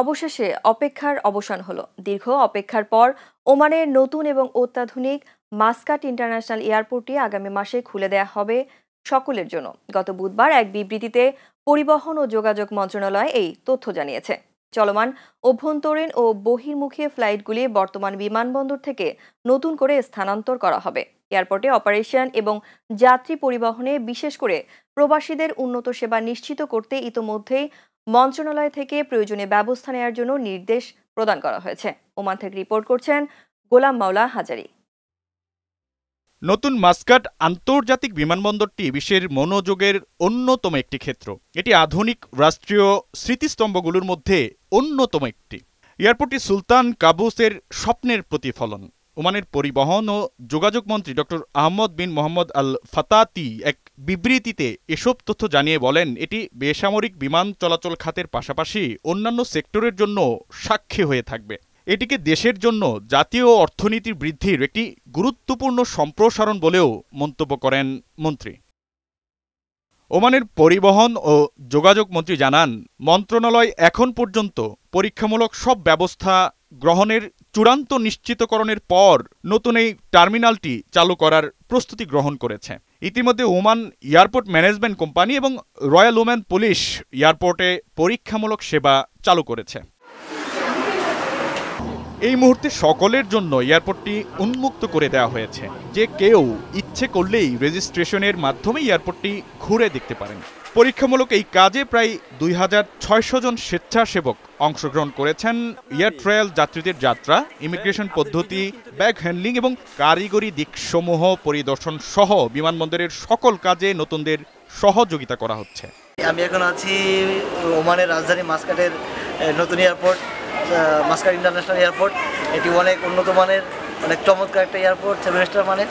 অবশেষে অপেক্ষার অবসান হলো দীর্ঘ অপেক্ষার পর ওমানের নতুন এবং অত্যাধুনিক মাস্কাট ইন্টারন্যাশনাল এয়ারপোর্টটি আগামী মাসে খুলে দেয়া হবে সকলের জন্য গত বুধবার এক বিবৃতিতে পরিবহন ও যোগাযোগ মন্ত্রণালয় এই তথ্য জানিয়েছে চলমান অভ্যন্তরীণ ও বহির্মুখী ফ্লাইটগুলি বর্তমান বিমানবন্দর থেকে নতুন করে স্থানান্তর করা হবে এয়ারপোর্টে অপারেশন এবং যাত্রী পরিবহনে বিশেষ করে প্রবাসীদের উন্নত সেবা নিশ্চিত করতে ইতোমধ্যেই মন্ত্রণালয় থেকে প্রয়োজনীয় ব্যবস্থা নেওয়ার জন্য নির্দেশ প্রদান করা হয়েছে ওমান থেকে রিপোর্ট করছেন গোলাম মাওলা হাজারি নতুন মাস্কাট আন্তর্জাতিক বিমানবন্দরটি বিশ্বের মনোযোগের অন্যতম একটি ক্ষেত্র এটি আধুনিক রাষ্ট্রীয় স্মৃতিস্তম্ভগুলোর মধ্যে অন্যতম একটি এয়ারপোর্টটি সুলতান কাবুসের স্বপ্নের প্রতিফলন ওমানের পরিবহন ও যোগাযোগ মন্ত্রী doctor Ahmed bin Mohammed Al Fatati এক বিবৃতিতে এসব তথ্য জানিয়ে বলেন এটি বেসামরিক বিমান চলাচল খাতের পাশাপাশি অন্যান্য সেক্টরের জন্য সাক্ষী হয়ে থাকবে এটিকে দেশের জন্য জাতীয় অর্থনীতির বৃদ্ধির একটি গুরুত্বপূর্ণ সম্প্রসারণ বলেও মন্তব্য করেন মন্ত্রী ওমানের পরিবহন ও যোগাযোগ মন্ত্রী জানান মন্ত্রণালয় এখন পর্যন্ত পরীক্ষামূলক সব ব্যবস্থা গ্রহণের চূড়ান্ত নিশ্চিতকরণের পর নতুন এই টার্মিনালটি চালু করার প্রস্তুতি গ্রহণ করেছে ইতিমধ্যে ওমান এয়ারপোর্ট ম্যানেজমেন্ট কোম্পানি এবং রয়্যাল ওম্যান পুলিশ এয়ারপোর্টে পরীক্ষামূলক সেবা চালু করেছে এই মুহূর্তে সকলের জন্য এয়ারপোর্টটি উন্মুক্ত করে দেওয়া হয়েছে যে কেউ ইচ্ছে করলেই রেজিস্ট্রেশনের মাধ্যমে এয়ারপোর্টটি ঘুরে দেখতে পারেন পরীক্ষামূলক এই কাজে প্রায় দুই হাজার ছয়শো জন স্বেচ্ছাসেবক অংশগ্রহণ করেছেন এয়ার ট্রায়াল যাত্রীদের যাত্রা ইমিগ্রেশন পদ্ধতি ব্যাগ হ্যান্ডলিং এবং কারিগরি দিকসমূহ পরিদর্শন সহ বিমানবন্দরের সকল কাজে নতুনদের সহযোগিতা করা হচ্ছে আমি এখন আছি ওমানের রাজধানী মাসকাটের নতুন এয়ারপোর্ট মাস্কার ইন্টারন্যাশনাল এয়ারপোর্ট এটি অনেক উন্নত মানের অনেক চমৎকার একটা এয়ারপোর্ট সেভেন স্টার মানের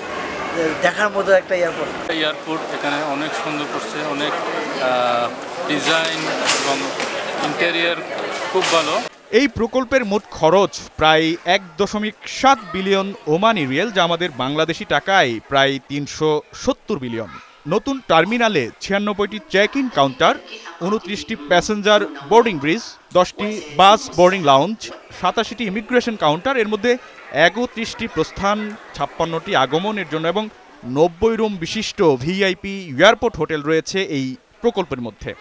দেখার মতো একটা এয়ারপোর্ট এয়ারপোর্ট এখানে অনেক সুন্দর করছে অনেক ডিজাইন এবং ইন্টেরিয়ার খুব ভালো এই প্রকল্পের মোট খরচ প্রায় এক দশমিক সাত বিলিয়ন ওমানি রিয়েল যা আমাদের বাংলাদেশি টাকায় প্রায় তিনশো সত্তর বিলিয়ন নতুন টার্মিনালে ছিয়ানব্বইটি চেক ইন কাউন্টার উনত্রিশটি প্যাসেঞ্জার বোর্ডিং ব্রিজ দশটি বাস বোর্ডিং লাউঞ্জ সাতাশিটি ইমিগ্রেশন কাউন্টার এর মধ্যে একত্রিশটি প্রস্থান ছাপ্পান্নটি আগমনের জন্য এবং নব্বই রুম বিশিষ্ট ভিআইপি এয়ারপোর্ট হোটেল রয়েছে এই প্রকল্পের মধ্যে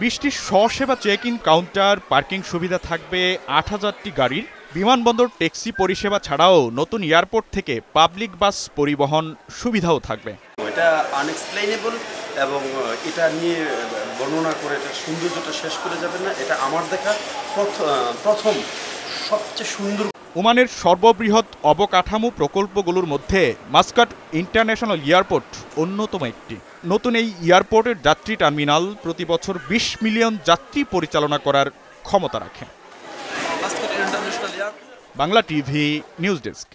বিশটি স্বসেবা চেক ইন কাউন্টার পার্কিং সুবিধা থাকবে আট হাজারটি গাড়ির বিমানবন্দর ট্যাক্সি পরিষেবা ছাড়াও নতুন এয়ারপোর্ট থেকে পাবলিক বাস পরিবহন সুবিধাও থাকবে এটা আনএক্সপ্লেইনেবল এবং এটা নিয়ে বর্ণনা করে এটা সৌন্দর্যটা শেষ করে যাবে না এটা আমার দেখা প্রথম সবচেয়ে সুন্দর ওমানের সর্ববৃহৎ অবকাঠামো প্রকল্পগুলোর মধ্যে মাস্কাট ইন্টারন্যাশনাল এয়ারপোর্ট অন্যতম একটি নতুন এই এয়ারপোর্টের যাত্রী টার্মিনাল প্রতি বছর বিশ মিলিয়ন যাত্রী পরিচালনা করার ক্ষমতা রাখে বাংলা টিভি নিউজ ডেস্ক